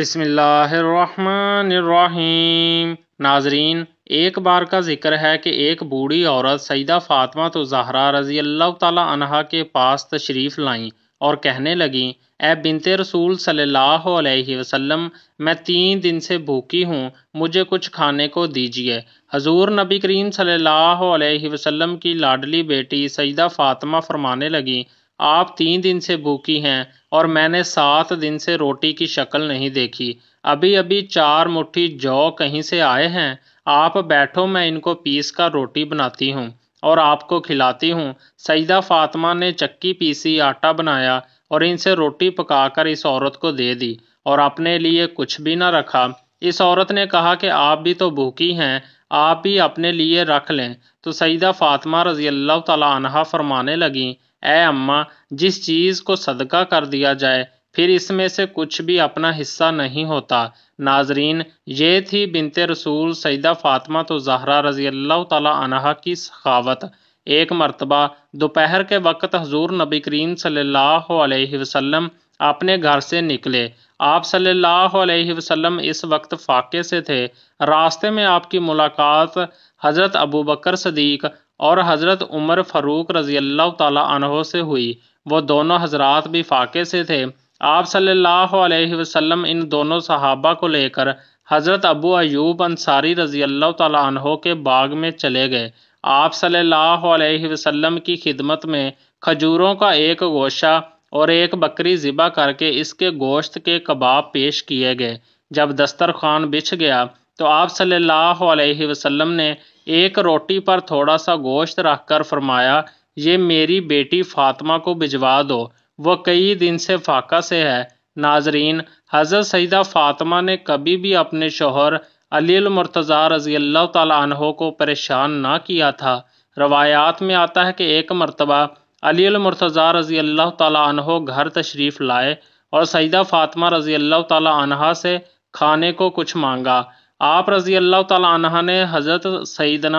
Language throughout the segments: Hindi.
बिसमीम नाजरीन एक बार का जिक्र है कि एक बूढ़ी औरत सईदा फातमा तो जहरा रजी अल्लाह तहा के पास तशरीफ़ लाई और कहने लगी ए बिनते रसूल सल्लल्लाहु अलैहि वसल्लम मैं तीन दिन से भूखी हूँ मुझे कुछ खाने को दीजिए हजूर नबी करीम सल्लल्लाहु अलैहि वसल्लम की लाडली बेटी सईदा फातमा फरमाने लगी आप तीन दिन से भूखी हैं और मैंने सात दिन से रोटी की शक्ल नहीं देखी अभी अभी चार मुट्ठी जौ कहीं से आए हैं आप बैठो मैं इनको पीस कर रोटी बनाती हूँ और आपको खिलाती हूँ सईदा फातिमा ने चक्की पीसी आटा बनाया और इनसे रोटी पकाकर इस औरत को दे दी और अपने लिए कुछ भी ना रखा इस औरत ने कहा कि आप भी तो भूखी हैं आप भी अपने लिए रख लें तो सईदा फातिमा रजी अल्लाह तला फरमाने लगी ऐ अम्मा जिस चीज को सदका कर दिया जाए फिर इसमें से कुछ भी अपना हिस्सा नहीं होता नाजरीन ये थी बिनते रसूल सईदा फातमा तो जहरा रजी अल्लाह तह की सखावत एक मरतबा दोपहर के वक्त हजूर नबी करीम सल्लल्लाहु अलैहि वसल्लम अपने घर से निकले आप सल्लल्लाहु अलैहि वसल्लम इस वक्त फाके से थे रास्ते में आपकी मुलाकात हज़रत अबू बकर सदीक और हज़रत उमर फ़ारूक रज़ी अल्लाह से हुई वो दोनों हजरात भी फ़ाके से थे आप सल्लल्लाहु अलैहि वसल्लम इन दोनों सहाबा को लेकर हज़रत अबू अयूब अंसारी रज़ी अल्लाह के बाग में चले गए आप सल्लल्लाहु अलैहि वसल्लम की खिदमत में खजूरों का एक गोशा और एक बकरी ज़िबा करके इसके गोश्त के कबाब पेश किए गए जब दस्तरखान बिछ गया तो आप सल्लल्लाहु अलैहि वसल्लम ने एक रोटी पर थोड़ा सा गोश्त रखकर फरमाया ये मेरी बेटी फातिमा को भिजवा दो वह कई दिन से फाका से है नाजरीन हज़रत सईदा फातिमा ने कभी भी अपने शोहर अलील मुर्तज़ा रजी अल्लाह तहों को परेशान ना किया था रवायात में आता है कि एक मरतबा अलील मुर्तज़ा रजी अल्लाह तहों घर तशरीफ़ लाए और सईदा फातिमा रजी अल्लाह तह से खाने को कुछ मांगा आप रज़ी अल्लाह तह ने हज़रत सईदना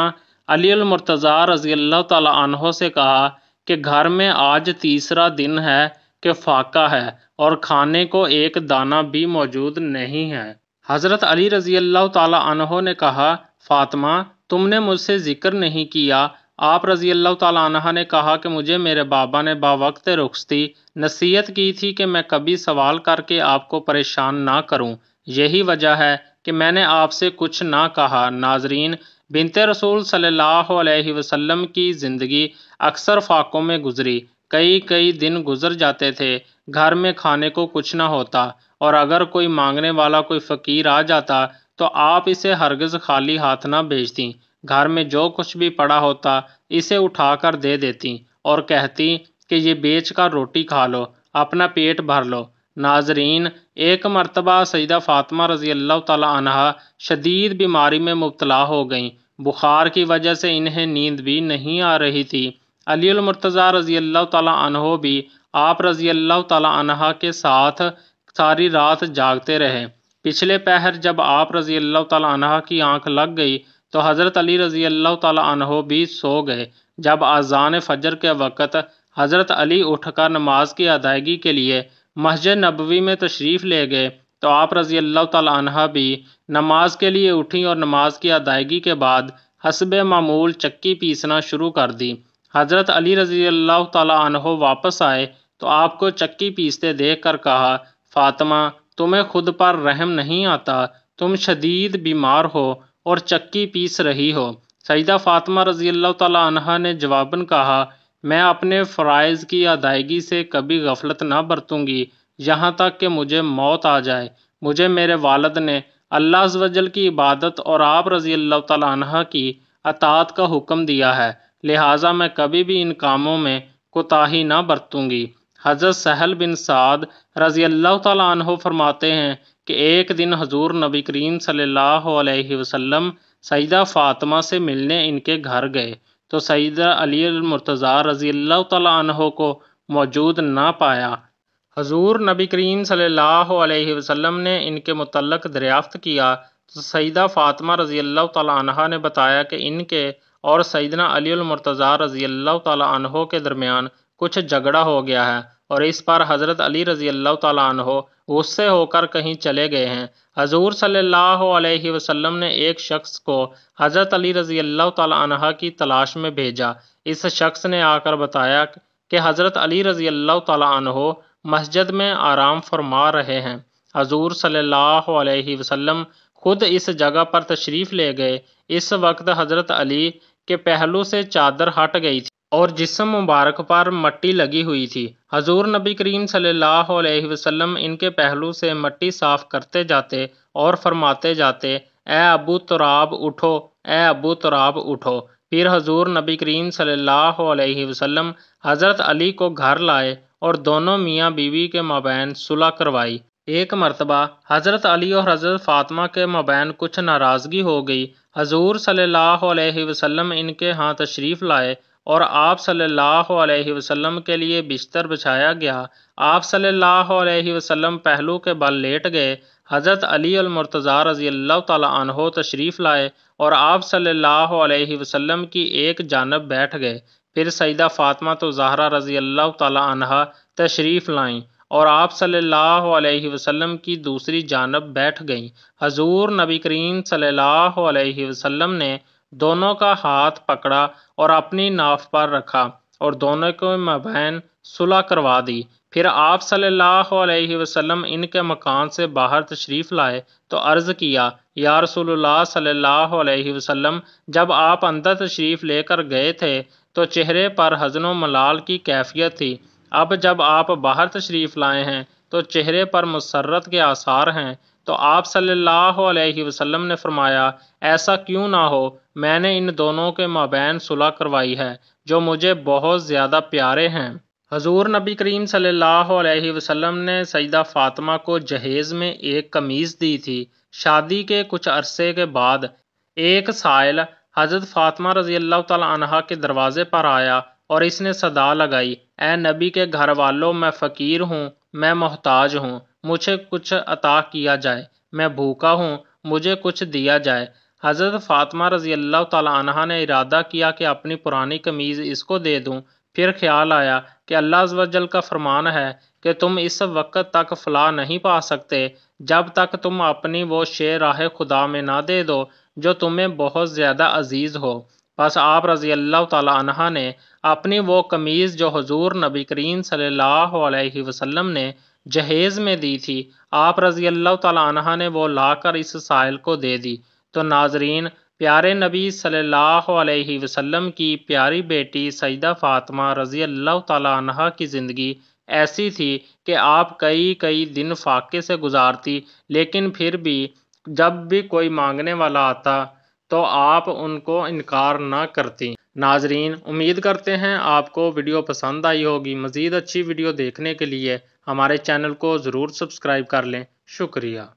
अलीमरतज़ा रज़ी अल्लाह तह से कहा कि घर में आज तीसरा दिन है कि फाका है और खाने को एक दाना भी मौजूद नहीं है हज़रत अली रज़ी अल्लाह तह ने कहा फातमा तुमने मुझसे ज़िक्र नहीं किया आप रज़ी अल्लाह तह ने कहा कि मुझे मेरे बाबा ने बावक्त रुखती नसीहत की थी कि मैं कभी सवाल करके आपको परेशान ना करूँ यही वजह है कि मैंने आपसे कुछ ना कहा नाजरीन बिनते रसूल सल्लल्लाहु अलैहि वसल्लम की ज़िंदगी अक्सर फाकों में गुजरी कई कई दिन गुजर जाते थे घर में खाने को कुछ ना होता और अगर कोई मांगने वाला कोई फ़कीर आ जाता तो आप इसे हरगज़ खाली हाथ ना भेजती घर में जो कुछ भी पड़ा होता इसे उठाकर दे देती और कहती कि ये बेच कर रोटी खा लो अपना पेट भर लो नाजरीन एक मरतबा सईदा फातमा रज़ी अल्लाह तह शदीद बीमारी में मुबतला हो गई बुखार की वजह से इन्हें नींद भी नहीं आ रही थी अलीमरतज़ा रज़ी अल्लाह तह भी आप रज़ी अल्लाह तह के साथ सारी रात जागते रहे पिछले पहर जब आप रज़ी अल्लाह तह की आंख लग गई तो हज़रत अली रज़ी अल्लाह तह भी सो गए जब आज़ान फ़जर के वक़्त हज़रत अली उठकर नमाज की अदायगी के लिए मस्जिद नबवी में तशरीफ़ ले गए तो आप रज़ी अल्लाह भी नमाज के लिए उठी और नमाज की अदायगी के बाद हसब मामूल चक्की पीसना शुरू कर दी हज़रत अली रज़ी अल्लाह तह वापस आए तो आपको चक्की पीसते देख कर कहा फातिमा तुम्हें खुद पर रहम नहीं आता तुम शदीद बीमार हो और चक्की पीस रही हो सईदा फातिमा रज़ी अल्लाह तह ने जवाबन कहा मैं अपने फ़रज़ की अदायगी से कभी गफ़लत ना बरतूँगी यहाँ तक कि मुझे मौत आ जाए मुझे मेरे वालद ने अल्लाह वजल की इबादत और आप रज़ी अल्लाह तह की अतात का हुक्म दिया है लिहाजा मैं कभी भी इन कामों में कोताही ना बरतूँगी हज़रत सहल बिन साद रज़ी अल्लाह तह फरमाते हैं कि एक दिन हजूर नबी करीम सल्ला अलैहि सईदा फातमा से मिलने इनके घर गए तो सईदा अली मुर्तज़ा रज़ी अल्लाह को मौजूद ना पाया हजूर नबी करीम सल्लल्लाहु अलैहि वसल्लम ने इनके मतलब दरियाफ़्त किया तो सईदा फ़ातिमा रज़ी अल्लाह तह ने बताया कि इनके और सईदना अली मुर्तज़ा रज़ी अल्लाह तह के दरमियान कुछ झगड़ा हो गया है और इस पर हज़रत अली रज़ी अल्लाह तह गुस्से होकर कहीं चले गए हैं हजूर सल्लल्लाहु अलैहि वसल्लम ने एक शख्स को हज़रत अली रज़ी अल्लाह तह की तलाश में भेजा इस शख्स ने आकर बताया कि हज़रत अली रज़ी अल्लाह तह मस्जिद में आराम फरमा रहे हैं हजूर सल्लल्लाहु अलैहि वसल्लम खुद इस जगह पर तशरीफ़ ले गए इस वक्त हज़रत अली के पहलू से चादर हट गई थी और जिसम मुबारक पर मट्टी लगी हुई थी हजूर नबी करीम सल्लल्लाहु अलैहि वसल्लम इनके पहलू से मट्टी साफ करते जाते और फरमाते जाते ए अबू तुराब उठो ए अबू तुराब उठो फिर हजूर नबी करीम सल्लल्लाहु अलैहि वसल्लम हज़रत अली को घर लाए और दोनों मियाँ बीवी के मबैन सुलह करवाई एक मरतबा हज़रत अली और हज़रत फ़ातमा के मबैन कुछ नाराज़गी हो गई हजूर सल्लल्लाहु अलैहि वसल्लम इनके हाथ तशरीफ़ लाए और आप सल्लल्लाहु अलैहि वसल्लम के लिए बिस्तर बिछाया गया आप सल्लल्लाहु अलैहि वसल्लम पहलू के बल लेट गए हज़रत अली अलमरतज़ा रजी अल्लाह तहो तशरीफ़ लाए और आप सल्लल्लाहु अलैहि वसल्लम की एक जानब बैठ गए फिर सईदा फ़ातिमा तो जहरा रजी अल्लाह तहा तशरीफ़ लाएँ और आप सल्लल्लाहु अलैहि वसल्लम की दूसरी जानब बैठ गईं हजूर नबी करीम सल्लल्लाहु अलैहि वसल्लम ने दोनों का हाथ पकड़ा और अपनी नाफ पर रखा और दोनों को मबैन सुलह करवा दी फिर आप सल्लल्लाहु अलैहि वसल्लम इनके मकान से बाहर तशरीफ़ लाए तो अर्ज़ किया या रसूलुल्लाह सल्लल्लाहु अलैहि वसल्लम जब आप अंदर तशरीफ़ लेकर गए थे तो चेहरे पर हजन मलाल की कैफियत थी अब जब आप बाहर तशरीफ़ लाए हैं तो चेहरे पर मसरत के आसार हैं तो आप सल्लल्लाहु अलैहि वसल्लम ने फरमाया ऐसा क्यों ना हो मैंने इन दोनों के माबैन सुलह करवाई है जो मुझे बहुत ज़्यादा प्यारे हैं हजूर नबी करीम सल्लल्लाहु अलैहि वसल्लम ने सईदा फ़ातिमा को जहेज़ में एक कमीज़ दी थी शादी के कुछ अरसे के बाद एक साइल हज़रत फ़ातिमा रज़ी अल्लाह तहा के दरवाज़े पर आया और इसने सदा लगाई ए नबी के घर वालों मैं फ़कीर हूँ मैं मोहताज हूँ मुझे कुछ अता किया जाए मैं भूखा हूँ मुझे कुछ दिया जाए हज़रत फातमा रज़ी अल्लाह तह ने इरादा किया कि अपनी पुरानी कमीज़ इसको दे दूँ फिर ख्याल आया कि अल्लाह जल का फरमान है कि तुम इस वक्त तक फलाह नहीं पा सकते जब तक तुम अपनी वो शे राह खुदा में ना दे दो जो तुम्हें बहुत ज़्यादा अजीज़ हो बस आप रज़ी अल्लाह ने अपनी वो कमीज़ जो हजूर नबी करीम सल्लल्लाहु अलैहि वसल्लम ने जहेज़ में दी थी आप रज़ी अल्लाह ने वो लाकर इस साइल को दे दी तो नाजरीन प्यारे नबी सल्लल्लाहु अलैहि वसल्लम की प्यारी बेटी सईदा फ़ातिमा रज़ी अल्लाह की ज़िंदगी ऐसी थी कि आप कई कई दिन फाके से गुजारती लेकिन फिर भी जब भी कोई मांगने वाला आता तो आप उनको इनकार ना करती नाजरीन उम्मीद करते हैं आपको वीडियो पसंद आई होगी मज़ीद अच्छी वीडियो देखने के लिए हमारे चैनल को ज़रूर सब्सक्राइब कर लें शुक्रिया